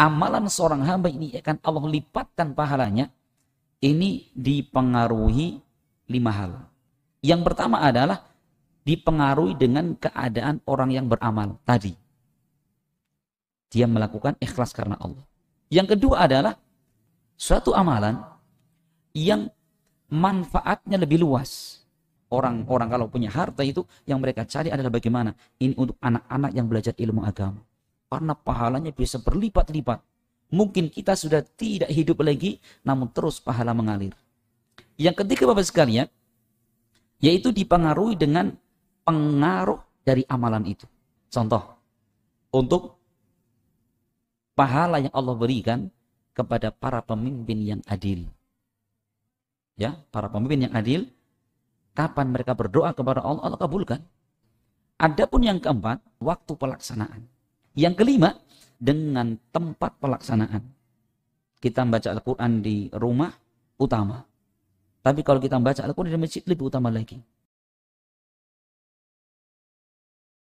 amalan seorang hamba ini akan Allah lipatkan pahalanya ini dipengaruhi lima hal. Yang pertama adalah dipengaruhi dengan keadaan orang yang beramal tadi. Dia melakukan ikhlas karena Allah. Yang kedua adalah suatu amalan yang manfaatnya lebih luas. Orang-orang kalau punya harta itu yang mereka cari adalah bagaimana? Ini untuk anak-anak yang belajar ilmu agama karena pahalanya bisa berlipat-lipat. Mungkin kita sudah tidak hidup lagi, namun terus pahala mengalir. Yang ketiga Bapak sekalian, yaitu dipengaruhi dengan pengaruh dari amalan itu. Contoh, untuk pahala yang Allah berikan kepada para pemimpin yang adil. Ya, para pemimpin yang adil, kapan mereka berdoa kepada Allah, Allah kabulkan. Adapun yang keempat, waktu pelaksanaan. Yang kelima, dengan tempat pelaksanaan. Kita membaca Al-Quran di rumah utama. Tapi kalau kita membaca Al-Quran di masjid lebih utama lagi.